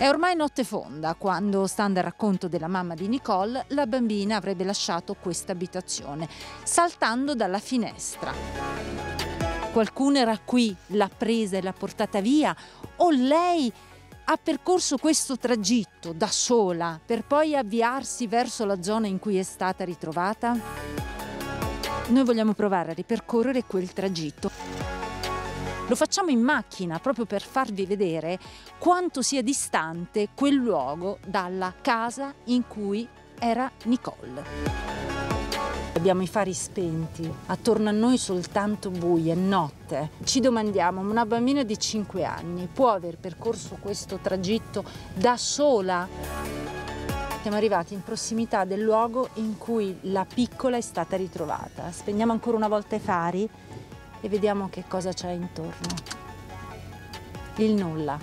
È ormai notte fonda quando, stando al racconto della mamma di Nicole, la bambina avrebbe lasciato questa abitazione, saltando dalla finestra. Qualcuno era qui, l'ha presa e l'ha portata via, o lei ha percorso questo tragitto da sola per poi avviarsi verso la zona in cui è stata ritrovata? Noi vogliamo provare a ripercorrere quel tragitto. Lo facciamo in macchina proprio per farvi vedere quanto sia distante quel luogo dalla casa in cui era Nicole. Abbiamo i fari spenti, attorno a noi soltanto buio, è notte. Ci domandiamo, una bambina di 5 anni può aver percorso questo tragitto da sola? Siamo arrivati in prossimità del luogo in cui la piccola è stata ritrovata. Spegniamo ancora una volta i fari e vediamo che cosa c'è intorno. Il nulla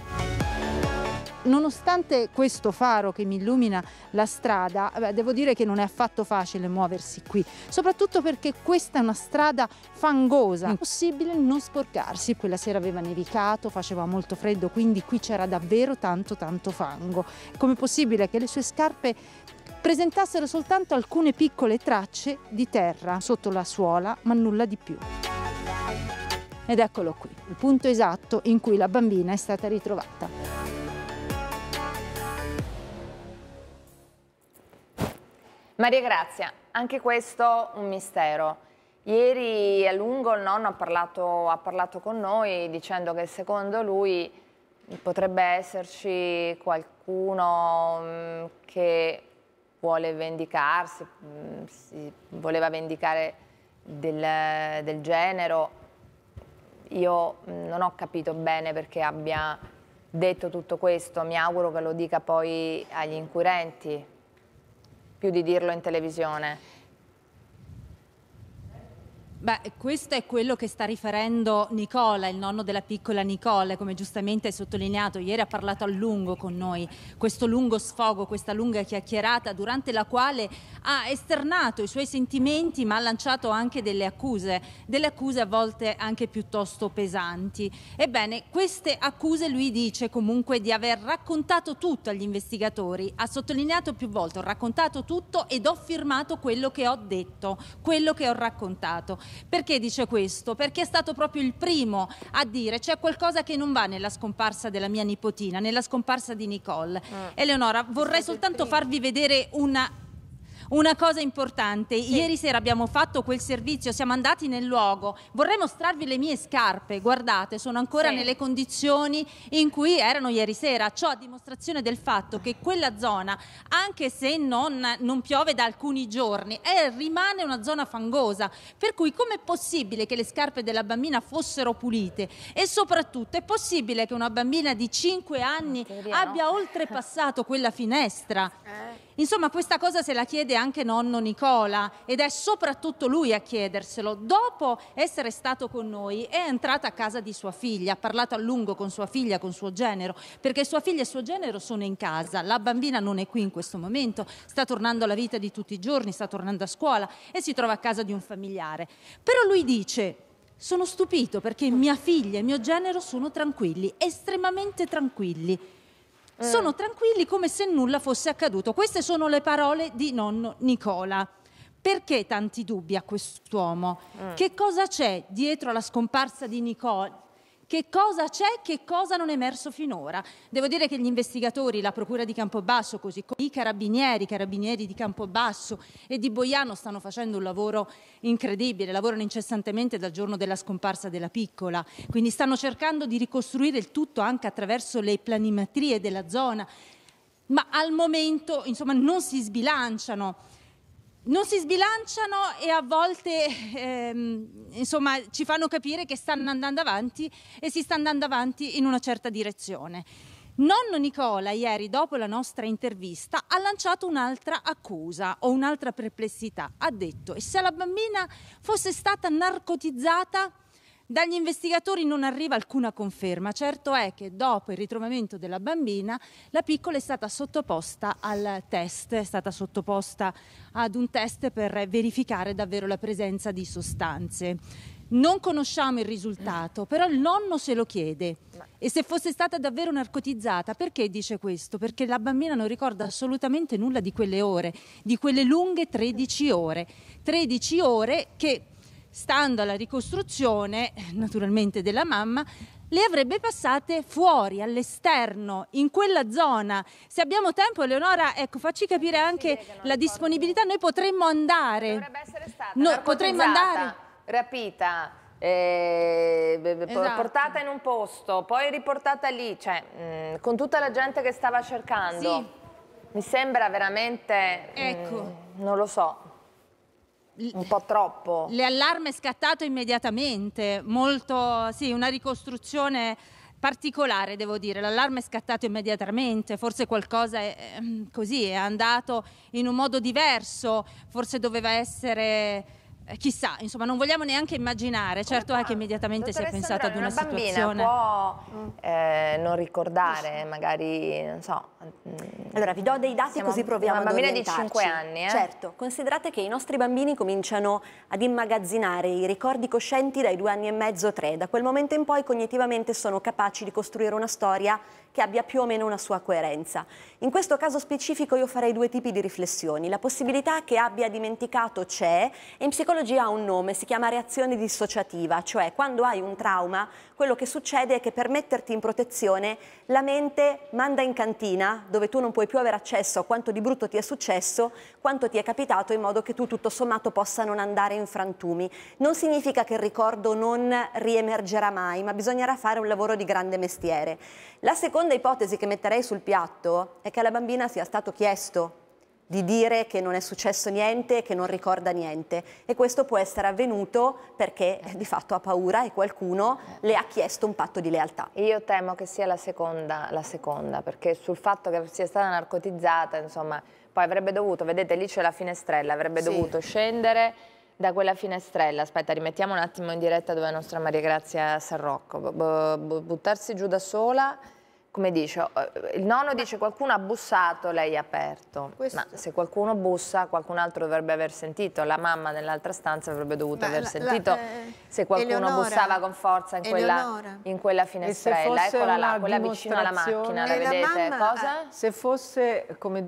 nonostante questo faro che mi illumina la strada, devo dire che non è affatto facile muoversi qui, soprattutto perché questa è una strada fangosa, è mm. possibile non sporcarsi, quella sera aveva nevicato, faceva molto freddo, quindi qui c'era davvero tanto tanto fango. Com'è possibile che le sue scarpe presentassero soltanto alcune piccole tracce di terra sotto la suola, ma nulla di più? Ed eccolo qui, il punto esatto in cui la bambina è stata ritrovata. Maria Grazia, anche questo un mistero. Ieri a lungo il nonno ha parlato, ha parlato, con noi dicendo che secondo lui potrebbe esserci qualcuno mm, che vuole vendicarsi, mm, voleva vendicare del, del genero io mm, non ho capito bene perché abbia detto tutto questo, mi auguro che lo dica poi agli inquirenti, più di dirlo in televisione. Beh, questo è quello che sta riferendo Nicola, il nonno della piccola Nicola, come giustamente hai sottolineato, ieri ha parlato a lungo con noi, questo lungo sfogo, questa lunga chiacchierata durante la quale ha esternato i suoi sentimenti ma ha lanciato anche delle accuse, delle accuse a volte anche piuttosto pesanti. Ebbene, queste accuse lui dice comunque di aver raccontato tutto agli investigatori, ha sottolineato più volte, ho raccontato tutto ed ho firmato quello che ho detto, quello che ho raccontato. Perché dice questo? Perché è stato proprio il primo a dire c'è qualcosa che non va nella scomparsa della mia nipotina, nella scomparsa di Nicole. Mm. Eleonora, vorrei soltanto farvi vedere una una cosa importante, sì. ieri sera abbiamo fatto quel servizio, siamo andati nel luogo, vorrei mostrarvi le mie scarpe, guardate, sono ancora sì. nelle condizioni in cui erano ieri sera, ciò a dimostrazione del fatto che quella zona, anche se non, non piove da alcuni giorni, è, rimane una zona fangosa, per cui com'è possibile che le scarpe della bambina fossero pulite? E soprattutto è possibile che una bambina di 5 anni abbia oltrepassato quella finestra? Eh. Insomma, questa cosa se la chiede anche nonno Nicola ed è soprattutto lui a chiederselo. Dopo essere stato con noi è entrato a casa di sua figlia, ha parlato a lungo con sua figlia, con suo genero, perché sua figlia e suo genero sono in casa, la bambina non è qui in questo momento, sta tornando alla vita di tutti i giorni, sta tornando a scuola e si trova a casa di un familiare. Però lui dice sono stupito perché mia figlia e mio genero sono tranquilli, estremamente tranquilli. Eh. sono tranquilli come se nulla fosse accaduto. Queste sono le parole di nonno Nicola. Perché tanti dubbi a quest'uomo? Mm. Che cosa c'è dietro alla scomparsa di Nicola? Che cosa c'è, e che cosa non è emerso finora? Devo dire che gli investigatori, la Procura di Campobasso, così come i carabinieri, i carabinieri di Campobasso e di Boiano stanno facendo un lavoro incredibile, lavorano incessantemente dal giorno della scomparsa della piccola, quindi stanno cercando di ricostruire il tutto anche attraverso le planimetrie della zona, ma al momento insomma, non si sbilanciano non si sbilanciano e a volte ehm, insomma, ci fanno capire che stanno andando avanti e si sta andando avanti in una certa direzione. Nonno Nicola, ieri dopo la nostra intervista, ha lanciato un'altra accusa o un'altra perplessità. Ha detto: e se la bambina fosse stata narcotizzata? Dagli investigatori non arriva alcuna conferma, certo è che dopo il ritrovamento della bambina la piccola è stata sottoposta al test, è stata sottoposta ad un test per verificare davvero la presenza di sostanze. Non conosciamo il risultato, però il nonno se lo chiede. E se fosse stata davvero narcotizzata, perché dice questo? Perché la bambina non ricorda assolutamente nulla di quelle ore, di quelle lunghe 13 ore. 13 ore che stando alla ricostruzione, naturalmente della mamma, le avrebbe passate fuori, all'esterno, in quella zona. Se abbiamo tempo, Eleonora, ecco, facci capire anche la disponibilità. Noi potremmo andare. Dovrebbe essere stata no, potremmo andare. rapita. Eh, esatto. portata in un posto, poi riportata lì, cioè, mh, mm, con tutta la gente che stava cercando. Sì. Mi sembra veramente... Mm, ecco. Mh, non lo so un po' troppo. Le allarme scattato immediatamente, molto, sì, una ricostruzione particolare devo dire, l'allarme è scattato immediatamente, forse qualcosa è, ehm, così, è andato in un modo diverso, forse doveva essere eh, chissà, insomma, non vogliamo neanche immaginare, certo è che immediatamente si è pensato ad una, una situazione. può eh, non ricordare, magari, non so. Mm. Allora, vi do dei dati Siamo così proviamo a una bambina di 5 anni, eh? Certo, considerate che i nostri bambini cominciano ad immagazzinare i ricordi coscienti dai due anni e mezzo, tre. Da quel momento in poi cognitivamente sono capaci di costruire una storia che abbia più o meno una sua coerenza. In questo caso specifico io farei due tipi di riflessioni. La possibilità che abbia dimenticato c'è e in psicologia patologia ha un nome, si chiama reazione dissociativa, cioè quando hai un trauma, quello che succede è che per metterti in protezione la mente manda in cantina, dove tu non puoi più avere accesso a quanto di brutto ti è successo, quanto ti è capitato, in modo che tu tutto sommato possa non andare in frantumi. Non significa che il ricordo non riemergerà mai, ma bisognerà fare un lavoro di grande mestiere. La seconda ipotesi che metterei sul piatto è che alla bambina sia stato chiesto di dire che non è successo niente, che non ricorda niente e questo può essere avvenuto perché eh, di fatto ha paura e qualcuno le ha chiesto un patto di lealtà. Io temo che sia la seconda, la seconda perché sul fatto che sia stata narcotizzata, insomma, poi avrebbe dovuto, vedete lì c'è la finestrella, avrebbe sì. dovuto scendere da quella finestrella, aspetta rimettiamo un attimo in diretta dove è nostra Maria Grazia Sarrocco, buttarsi giù da sola come dice, eh, il nonno dice qualcuno ha bussato, lei ha aperto. Questo... Ma se qualcuno bussa, qualcun altro dovrebbe aver sentito, la mamma nell'altra stanza avrebbe dovuto Beh, aver la, sentito la, eh, se qualcuno Eleonora, bussava con forza in quella, in quella, finestrella, eccola là, quella vicino alla macchina, la eh, vedete? La mamma, ah. se fosse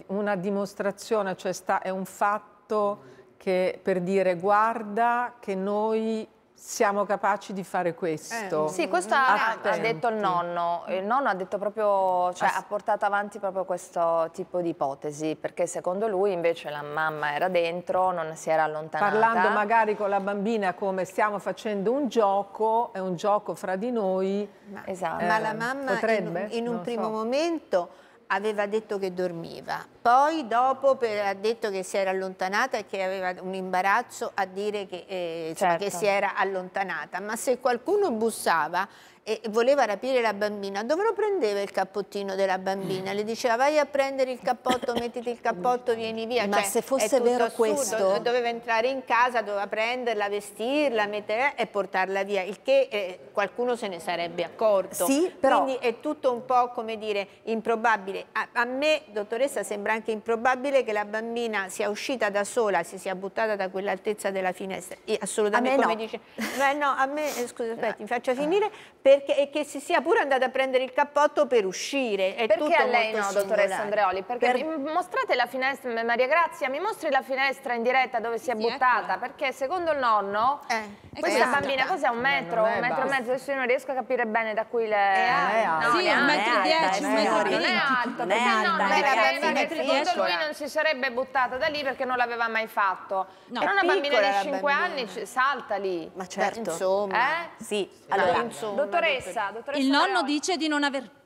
una dimostrazione, cioè sta, è un fatto che per dire guarda che noi siamo capaci di fare questo. Eh, sì, questo ha, ah, ha, detto il nonno. Il nonno ha detto proprio, cioè ha portato avanti proprio questo tipo di ipotesi, perché secondo lui invece la mamma era dentro, non si era allontanata. Parlando magari con la bambina come stiamo facendo un gioco, è un gioco fra di noi. Ma, esatto. ma la mamma potrebbe, in, in un primo so. momento aveva detto che dormiva poi dopo per, ha detto che si era allontanata e che aveva un imbarazzo a dire che, eh, insomma, certo. che si era allontanata, ma se qualcuno bussava e voleva rapire la bambina, dove lo prendeva il cappottino della bambina? Le diceva vai a prendere il cappotto, mettiti il cappotto, vieni via. Ma cioè, se fosse vero assurdo. questo... Doveva entrare in casa, doveva prenderla, vestirla metterla, e portarla via, il che eh, qualcuno se ne sarebbe accorto. Sì, però... Quindi è tutto un po' come dire improbabile. A, a me, dottoressa, sembra anche improbabile che la bambina sia uscita da sola, si sia buttata da quell'altezza della finestra. E assolutamente come no. dice. Beh, no, a me, eh, scusa, aspetti, mi faccia eh. finire, perché, e che si sia pure andata a prendere il cappotto per uscire. È perché a lei no, singolare. dottoressa Andreoli? Perché per... mostrate la finestra, Maria Grazia, mi mostri la finestra in diretta dove si è sì, buttata? Ecco. Perché secondo il nonno, eh, questa esatto. bambina cos'è? Un metro, un metro e mezzo, adesso io non riesco a capire bene da qui le... È alta. No, sì, un metro e dieci, un metro e venti. Non è alta, non è alta, ragazzi, secondo lui non si sarebbe buttata da lì perché non l'aveva mai fatto. No, Però una bambina di 5 bambina. anni salta lì. Ma certo. Beh, insomma. Eh? Sì. Allora, allora insomma, dottoressa, dottoressa, Il nonno dice di non aver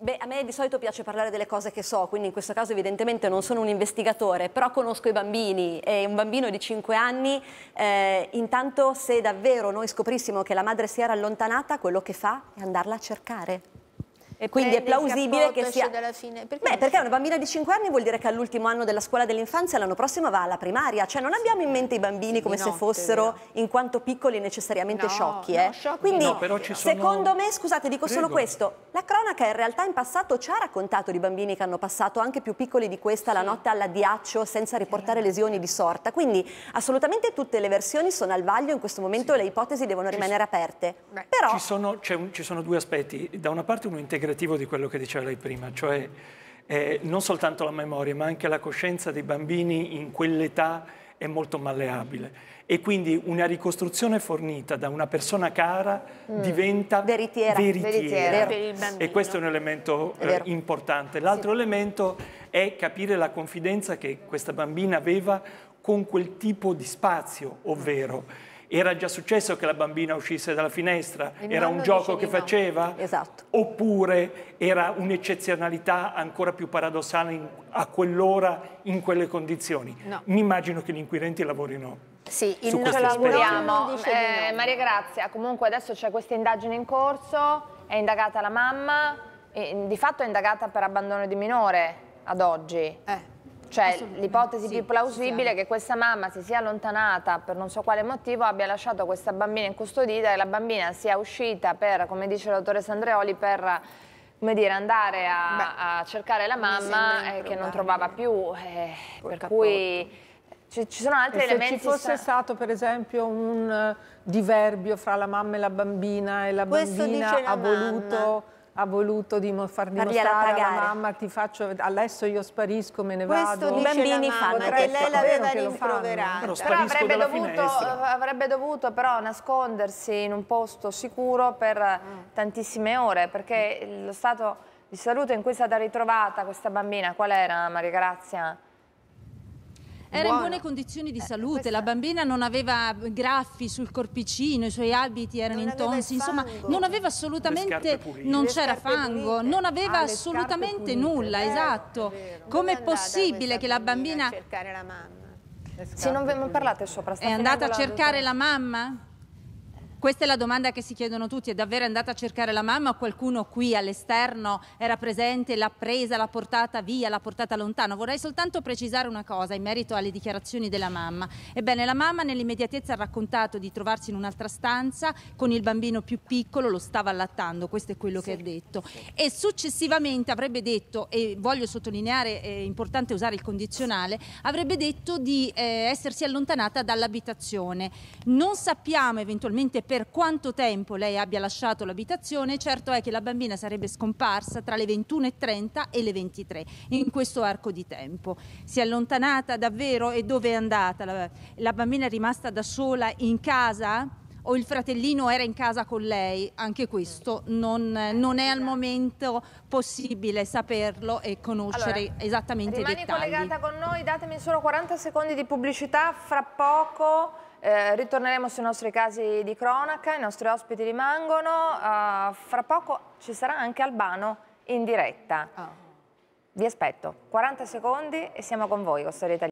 Beh, a me di solito piace parlare delle cose che so, quindi in questo caso evidentemente non sono un investigatore, però conosco i bambini e un bambino di 5 anni, eh, intanto se davvero noi scoprissimo che la madre si era allontanata, quello che fa è andarla a cercare. E quindi è plausibile che sia... Fine, perché Beh, perché una bambina di 5 anni vuol dire che all'ultimo anno della scuola dell'infanzia l'anno prossimo va alla primaria, cioè non abbiamo in mente i bambini come notte, se fossero via. in quanto piccoli necessariamente no, sciocchi, eh. no, sciocchi, Quindi no, sono... secondo me, scusate, dico Prego. solo questo, la cronaca in realtà in passato ci ha raccontato di bambini che hanno passato anche più piccoli di questa sì. la notte alla diaccio senza riportare lesioni di sorta, quindi assolutamente tutte le versioni sono al vaglio, in questo momento sì. le ipotesi devono ci rimanere aperte. Beh. Però ci sono, un, ci sono due aspetti, da una parte uno integrale integrativo di quello che diceva lei prima, cioè eh, non soltanto la memoria, ma anche la coscienza dei bambini in quell'età è molto malleabile e quindi una ricostruzione fornita da una persona cara mm. diventa veritiera, veritiera. veritiera. e questo è un elemento è eh, importante. L'altro sì. elemento è capire la confidenza che questa bambina aveva con quel tipo di spazio, ovvero era già successo che la bambina uscisse dalla finestra? Il era un gioco che no. faceva? Esatto. Oppure era un'eccezionalità ancora più paradossale in, a quell'ora, in quelle condizioni? No. Mi immagino che gli inquirenti lavorino sì, su ce l'auguriamo. Eh, Maria Grazia, comunque adesso c'è questa indagine in corso, è indagata la mamma, di fatto è indagata per abbandono di minore ad oggi. Eh. Cioè l'ipotesi sì, più plausibile è che questa mamma si sia allontanata per non so quale motivo, abbia lasciato questa bambina incustodita e la bambina sia uscita per, come dice l'autore Sandreoli, per come dire, andare a, Beh, a cercare la mamma eh, che non trovava più, eh, per cui... Ci, ci, sono altri e elementi. Se ci fosse stato, per esempio, un eh, diverbio fra la mamma e la bambina, e la Questo bambina la ha mamma. voluto ha voluto dim- far dimostrare alla mamma ti faccio adesso io sparisco me ne Questo vado dice i bambini fanno che lei l'aveva rimproverata però, però avrebbe, dovuto, avrebbe dovuto, però nascondersi in un posto sicuro per mm. tantissime ore perché lo stato di salute in cui è stata ritrovata questa bambina qual era Maria Grazia? Era Buona. in buone condizioni di eh, salute, eh, questa... la bambina non aveva graffi sul corpicino, i suoi abiti erano intonsi, insomma non aveva assolutamente, non c'era fango, pulite. non aveva ah, assolutamente nulla, eh, esatto. Com'è possibile che la bambina... A cercare la mamma. Sì, non, parlate sopra. È andata a cercare la mamma? Questa è la domanda che si chiedono tutti, è davvero andata a cercare la mamma o qualcuno qui all'esterno era presente, l'ha presa, l'ha portata via, l'ha portata lontano? Vorrei soltanto precisare una cosa in merito alle dichiarazioni della mamma. Ebbene, la mamma nell'immediatezza ha raccontato di trovarsi in un'altra stanza con il bambino più piccolo, lo stava allattando, questo è quello sì. che ha detto. E successivamente avrebbe detto, e voglio sottolineare, è importante usare il condizionale, avrebbe detto di eh, essersi allontanata dall'abitazione. Non sappiamo eventualmente per quanto tempo lei abbia lasciato l'abitazione, certo è che la bambina sarebbe scomparsa tra le 21.30 e le 23, in questo arco di tempo. Si è allontanata davvero e dove è andata? La, bambina è rimasta da sola in casa? o il fratellino era in casa con lei, anche questo non, non è al momento possibile saperlo e conoscere allora, esattamente i dettagli. Rimani collegata con noi, datemi solo 40 secondi di pubblicità, fra poco... Eh, ritorneremo sui nostri casi di cronaca, i nostri ospiti rimangono. Uh, fra poco ci sarà anche Albano in diretta. Oh. Vi aspetto, 40 secondi e siamo con voi, Costoria Italiana.